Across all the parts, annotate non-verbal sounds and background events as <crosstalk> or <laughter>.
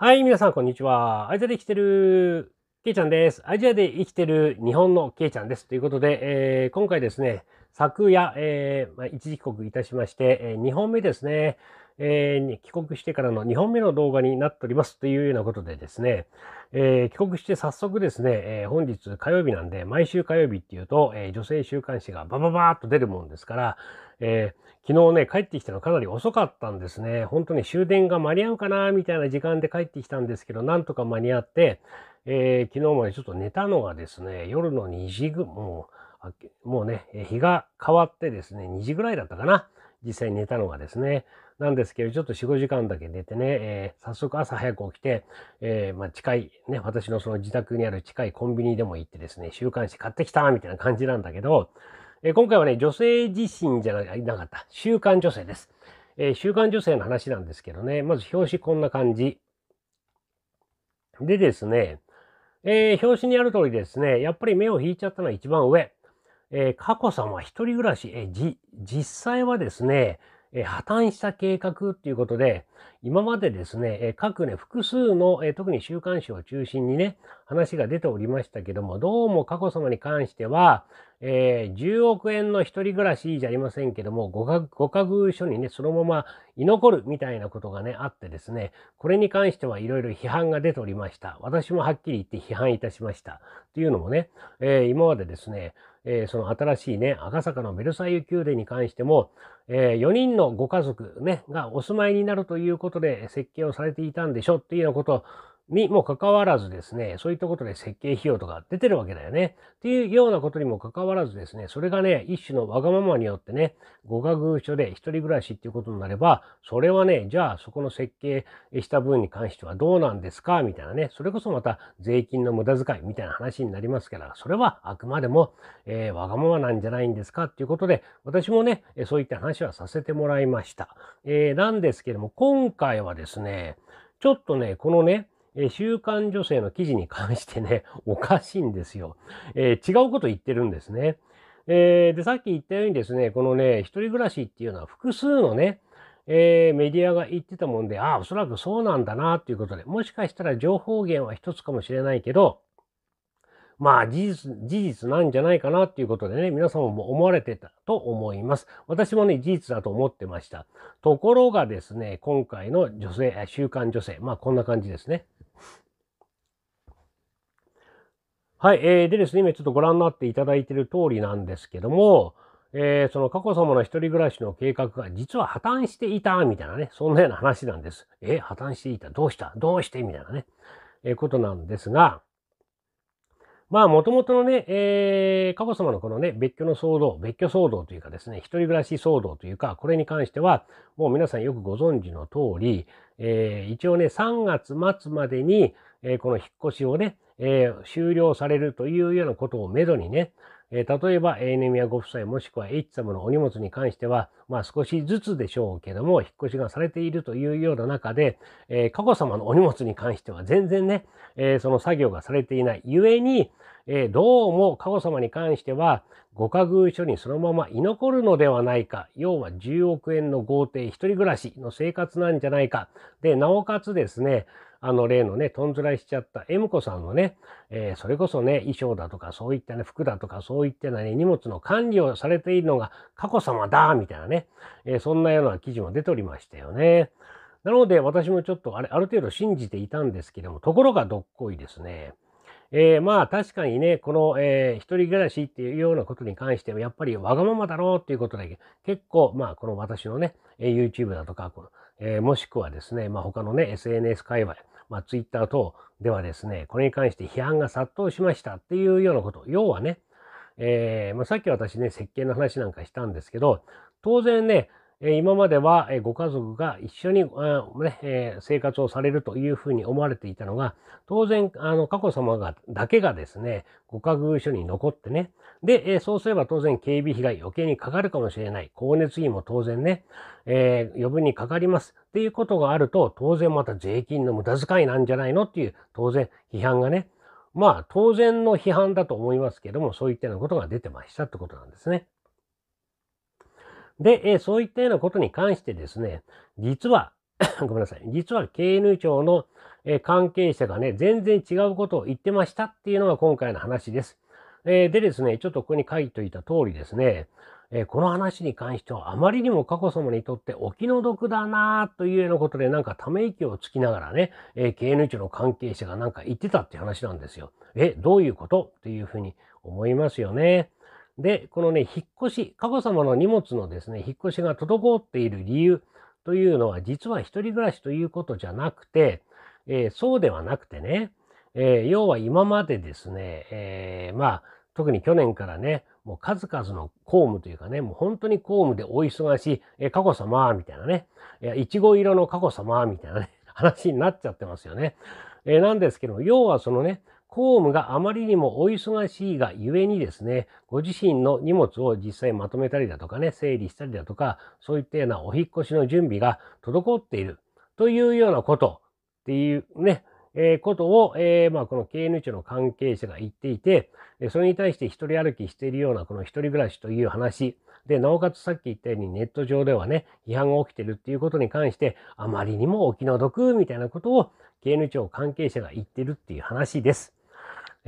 はい、皆さん、こんにちは。アジアで生きてる、けいちゃんです。アジアで生きてる日本のけいちゃんです。ということで、えー、今回ですね、昨夜、えー、まあ、一時帰国いたしまして、えー、2本目ですね、えー、帰国してからの2本目の動画になっておりますというようなことでですね、えー、帰国して早速ですね、えー、本日火曜日なんで、毎週火曜日っていうと、えー、女性週刊誌がバババーっと出るもんですから、え昨日ね、帰ってきたのかなり遅かったんですね。本当に終電が間に合うかな、みたいな時間で帰ってきたんですけど、なんとか間に合って、え昨日までちょっと寝たのがですね、夜の2時ぐ、もう、もうね、日が変わってですね、2時ぐらいだったかな。実際寝たのがですね。なんですけど、ちょっと4、5時間だけ寝てね、えー、早速朝早く起きて、えー、まあ、近い、ね、私のその自宅にある近いコンビニでも行ってですね、週刊誌買ってきたみたいな感じなんだけど、えー、今回はね、女性自身じゃなかった、週刊女性です。え週刊女性の話なんですけどね、まず表紙こんな感じ。でですね、え表紙にある通りですね、やっぱり目を引いちゃったのは一番上。えー、さんは一人暮らし、えー、実際はですね、え破綻した計画っていうことで、今までですね、各ね、複数の、特に週刊誌を中心にね、話が出ておりましたけども、どうも佳子様に関しては、えー、10億円の一人暮らしじゃありませんけども、ご家具所にね、そのまま居残るみたいなことがね、あってですね、これに関してはいろいろ批判が出ておりました。私もはっきり言って批判いたしました。というのもね、えー、今までですね、えー、その新しいね、赤坂のベルサイユ宮殿に関しても、え4人のご家族ね、がお住まいになるということことで設計をされていたんでしょうっていうようなことをにもかかわらずですね、そういったことで設計費用とか出てるわけだよね。っていうようなことにもかかわらずですね、それがね、一種のわがままによってね、語学具所で一人暮らしっていうことになれば、それはね、じゃあそこの設計した分に関してはどうなんですかみたいなね、それこそまた税金の無駄遣いみたいな話になりますから、それはあくまでも、えー、わがままなんじゃないんですかっていうことで、私もね、そういった話はさせてもらいました。えー、なんですけども、今回はですね、ちょっとね、このね、え週刊女性の記事に関してね、<laughs> おかしいんですよ。えー、違うこと言ってるんですね。えー、で、さっき言ったようにですね、このね、一人暮らしっていうのは複数のね、えー、メディアが言ってたもんで、ああ、おそらくそうなんだな、っていうことで、もしかしたら情報源は一つかもしれないけど、まあ事実、事実なんじゃないかなっていうことでね、皆様も思われてたと思います。私もね、事実だと思ってました。ところがですね、今回の女性、週刊女性、まあこんな感じですね。はい、えー、でですね、今ちょっとご覧になっていただいている通りなんですけども、えー、その佳子さまの一人暮らしの計画が実は破綻していたみたいなね、そんなような話なんです。えー、破綻していたどうしたどうしてみたいなね、えー、ことなんですが、まあ、もともとのね、えー、佳子さまのこのね、別居の騒動、別居騒動というかですね、一人暮らし騒動というか、これに関しては、もう皆さんよくご存知の通り、えー、一応ね、3月末までに、えこの引っ越しをね、え終了されるというようなことをめどにね、え例えば、エーネミアご夫妻もしくは H 様のお荷物に関しては、まあ少しずつでしょうけども、引っ越しがされているというような中で、えー、佳子様のお荷物に関しては全然ね、えー、その作業がされていない。故に、えー、どうも佳子様に関しては、ご家具所にそのまま居残るのではないか。要は10億円の豪邸一人暮らしの生活なんじゃないか。で、なおかつですね、あの例のね、とんずらいしちゃった M 子さんのね、えー、それこそね、衣装だとか、そういったね、服だとか、そういったね、荷物の管理をされているのが佳子様だみたいなね、えー、そんなような記事も出ておりましたよね。なので、私もちょっとあれ、ある程度信じていたんですけども、ところがどっこいですね。えー、まあ確かにね、この、えー、一人暮らしっていうようなことに関しては、やっぱりわがままだろうっていうことだけ、結構、まあこの私のね、YouTube だとか、このえー、もしくはですね、まあ他のね、SNS 界隈、まあ Twitter 等ではですね、これに関して批判が殺到しましたっていうようなこと、要はね、えーまあ、さっき私ね、設計の話なんかしたんですけど、当然ね、今まではご家族が一緒に、ね、生活をされるというふうに思われていたのが、当然、あの、佳子様が、だけがですね、ご家具所に残ってね、で、そうすれば当然警備費が余計にかかるかもしれない。光熱費も当然ね、えー、余分にかかります。っていうことがあると、当然また税金の無駄遣いなんじゃないのっていう、当然批判がね、まあ当然の批判だと思いますけども、そういったようなことが出てましたってことなんですね。で、えそういったようなことに関してですね、実は、<coughs> ごめんなさい。実は k 委員庁の関係者がね、全然違うことを言ってましたっていうのが今回の話です。えでですね、ちょっとここに書いておいた通りですね、えこの話に関してはあまりにも佳子様にとってお気の毒だなというようなことでなんかため息をつきながらね、え k 委員庁の関係者がなんか言ってたって話なんですよ。え、どういうことっていうふうに思いますよね。で、このね、引っ越し、佳子さまの荷物のですね、引っ越しが滞っている理由というのは、実は一人暮らしということじゃなくて、えー、そうではなくてね、えー、要は今までですね、えー、まあ、特に去年からね、もう数々の公務というかね、もう本当に公務でお忙しい、え佳子さま、みたいなね、いや、いちご色の佳子さま、みたいなね、話になっちゃってますよね。えなんですけども、要はそのね、公務があまりにもお忙しいがゆえにですね、ご自身の荷物を実際まとめたりだとかね、整理したりだとか、そういったようなお引越しの準備が滞っているというようなことっていうね、えー、ことを、えー、まあ、この KN 庁の関係者が言っていて、それに対して一人歩きしているようなこの一人暮らしという話、で、なおかつさっき言ったようにネット上ではね、批判が起きてるっていうことに関して、あまりにもお気の毒みたいなことを経営の庁関係者が言ってるっていう話です。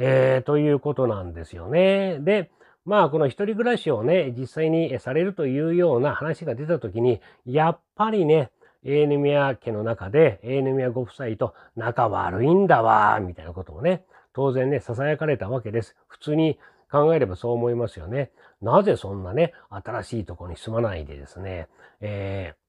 えー、ということなんですよね。で、まあこの一人暮らしをね、実際にされるというような話が出た時に、やっぱりね、エーヌミ家の中で、エーヌミアご夫妻と仲悪いんだわ、みたいなことをね、当然ね、囁かれたわけです。普通に考えればそう思いますよね。なぜそんなね、新しいとこに住まないでですね、えー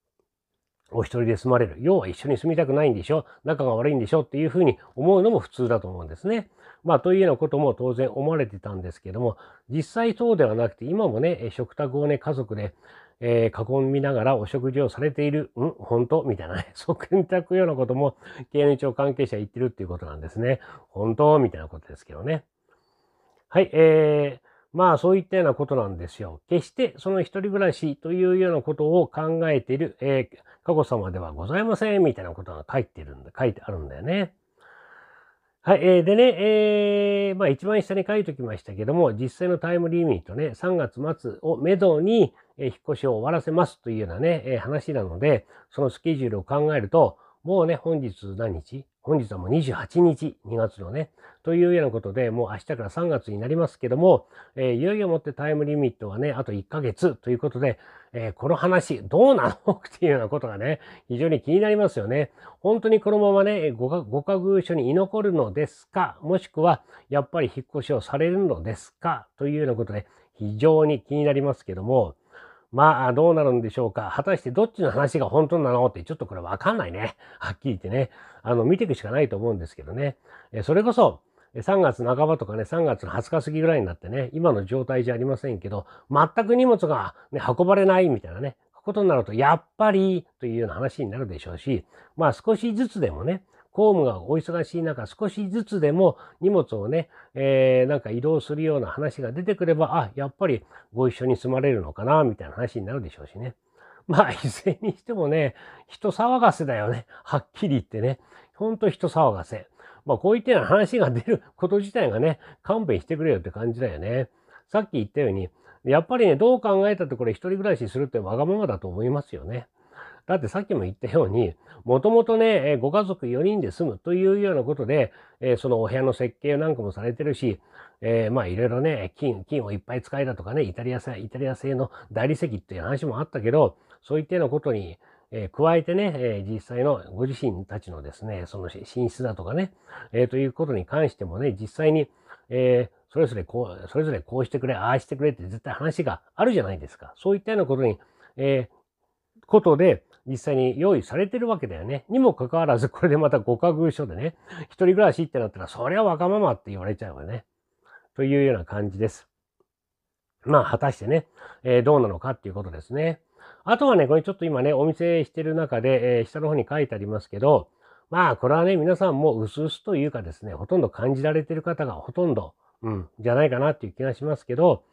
お一人で住まれる。要は一緒に住みたくないんでしょ仲が悪いんでしょっていうふうに思うのも普通だと思うんですね。まあ、というようなことも当然思われてたんですけども、実際そうではなくて、今もね、食卓をね、家族で、えー、囲みながらお食事をされている、ん本当みたいなね、<laughs> そういっようなことも、経営庁関係者言ってるっていうことなんですね。本当みたいなことですけどね。はい、えー、まあそういったようなことなんですよ。決してその一人暮らしというようなことを考えている、えー、佳子様ではございませんみたいなことが書いてるんで、書いてあるんだよね。はい、えー、でね、えー、まあ一番下に書いておきましたけども、実際のタイムリミットね、3月末をめどに、え引っ越しを終わらせますというようなね、え話なので、そのスケジュールを考えると、もうね、本日何日本日はもう28日、2月のね、というようなことで、もう明日から3月になりますけども、えー、いよいよもってタイムリミットはね、あと1ヶ月ということで、えー、この話、どうなのっていうようなことがね、非常に気になりますよね。本当にこのままね、ごご家具所に居残るのですか、もしくは、やっぱり引っ越しをされるのですか、というようなことで、非常に気になりますけども、まあ、どうなるんでしょうか。果たしてどっちの話が本当なのって、ちょっとこれわかんないね。はっきり言ってね。あの、見ていくしかないと思うんですけどね。えそれこそ、3月半ばとかね、3月の20日過ぎぐらいになってね、今の状態じゃありませんけど、全く荷物が、ね、運ばれないみたいなね、ことになると、やっぱりというような話になるでしょうし、まあ少しずつでもね、公務がお忙しい中、少しずつでも荷物をね、えー、なんか移動するような話が出てくれば、あ、やっぱりご一緒に住まれるのかな、みたいな話になるでしょうしね。まあ、<laughs> いずれにしてもね、人騒がせだよね。はっきり言ってね。ほんと人騒がせ。まあ、こういったような話が出ること自体がね、勘弁してくれよって感じだよね。さっき言ったように、やっぱりね、どう考えたってこれ一人暮らしするってわがままだと思いますよね。だってさっきも言ったように、もともとね、ご家族4人で住むというようなことで、えそのお部屋の設計なんかもされてるし、えー、まあいろいろね、金、金をいっぱい使いだとかね、イタリア製、イタリア製の大理石っていう話もあったけど、そういったようなことに、えー、加えてね、えー、実際のご自身たちのですね、その寝室だとかね、えということに関してもね、実際に、えそれぞれこう、それぞれこうしてくれ、ああしてくれって絶対話があるじゃないですか。そういったようなことに、えーことで、実際に用意されてるわけだよね。にもかかわらず、これでまた互角書でね、一人暮らしってなったら、そりゃわがままって言われちゃうわね。というような感じです。まあ、果たしてね、えー、どうなのかっていうことですね。あとはね、これちょっと今ね、お見せしてる中で、えー、下の方に書いてありますけど、まあ、これはね、皆さんもうすすというかですね、ほとんど感じられてる方がほとんど、うん、じゃないかなっていう気がしますけど、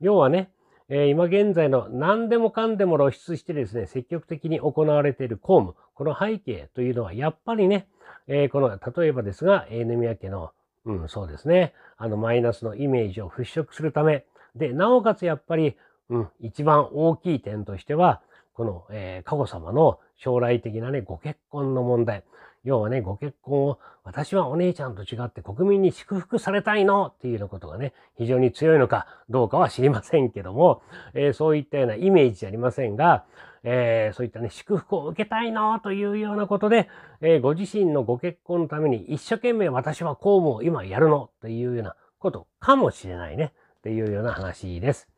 要はね、えー、今現在の何でもかんでも露出してですね、積極的に行われている公務、この背景というのはやっぱりね、えー、この、例えばですが、えー、ヌミヤ家の、うん、そうですね、あの、マイナスのイメージを払拭するため、で、なおかつやっぱり、うん、一番大きい点としては、この、えー、加護様の将来的なね、ご結婚の問題。要はね、ご結婚を、私はお姉ちゃんと違って国民に祝福されたいのっていうようなことがね、非常に強いのかどうかは知りませんけども、えー、そういったようなイメージじゃありませんが、えー、そういったね、祝福を受けたいのというようなことで、えー、ご自身のご結婚のために一生懸命私は公務を今やるのというようなことかもしれないね、っていうような話です。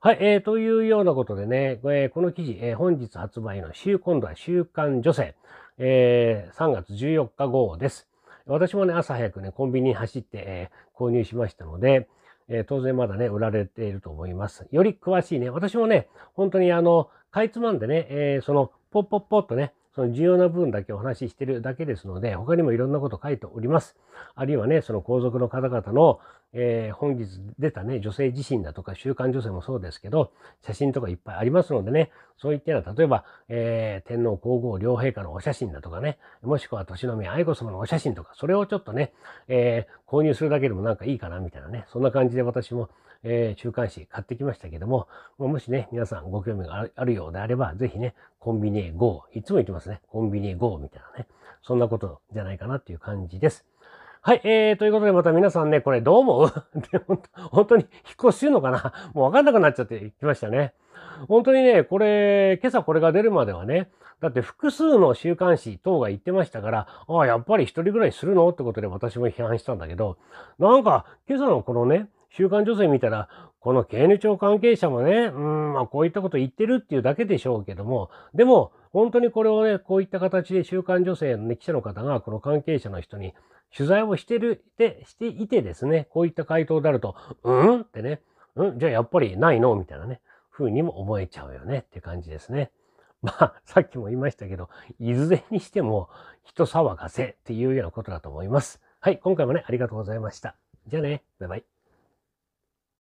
はい、えー、というようなことでね、えー、この記事、えー、本日発売の週、今度は週刊女性。えー、3月14日号です。私もね、朝早くね、コンビニに走って、えー、購入しましたので、えー、当然まだね、売られていると思います。より詳しいね、私もね、本当にあの、かいつまんでね、えー、その、ポッポッポッとね、その重要な部分だけお話ししてるだけですので、他にもいろんなこと書いております。あるいはね、その皇族の方々のえー、本日出たね、女性自身だとか、週刊女性もそうですけど、写真とかいっぱいありますのでね、そういったような、例えば、えー、天皇皇后両陛下のお写真だとかね、もしくは年の宮愛子様のお写真とか、それをちょっとね、えー、購入するだけでもなんかいいかな、みたいなね、そんな感じで私も、え週刊誌買ってきましたけども、もしね、皆さんご興味があるようであれば、ぜひね、コンビニへ GO、いつも言ってますね、コンビニへ GO みたいなね、そんなことじゃないかなっていう感じです。はい、えー、ということでまた皆さんね、これどう思う <laughs> 本当に引っ越しのかな <laughs> もうわかんなくなっちゃってきましたね。本当にね、これ、今朝これが出るまではね、だって複数の週刊誌等が言ってましたから、ああ、やっぱり一人ぐらいするのってことで私も批判したんだけど、なんか今朝のこのね、週刊女性見たら、この刑務長関係者もね、うん、まあこういったこと言ってるっていうだけでしょうけども、でも、本当にこれをね、こういった形で週刊女性の、ね、記者の方が、この関係者の人に取材をしてる、で、していてですね、こういった回答であると、うんってね、うんじゃあやっぱりないのみたいなね、風にも思えちゃうよねって感じですね。<laughs> まあ、さっきも言いましたけど、いずれにしても人騒がせっていうようなことだと思います。はい、今回もね、ありがとうございました。じゃあね、バイバイ。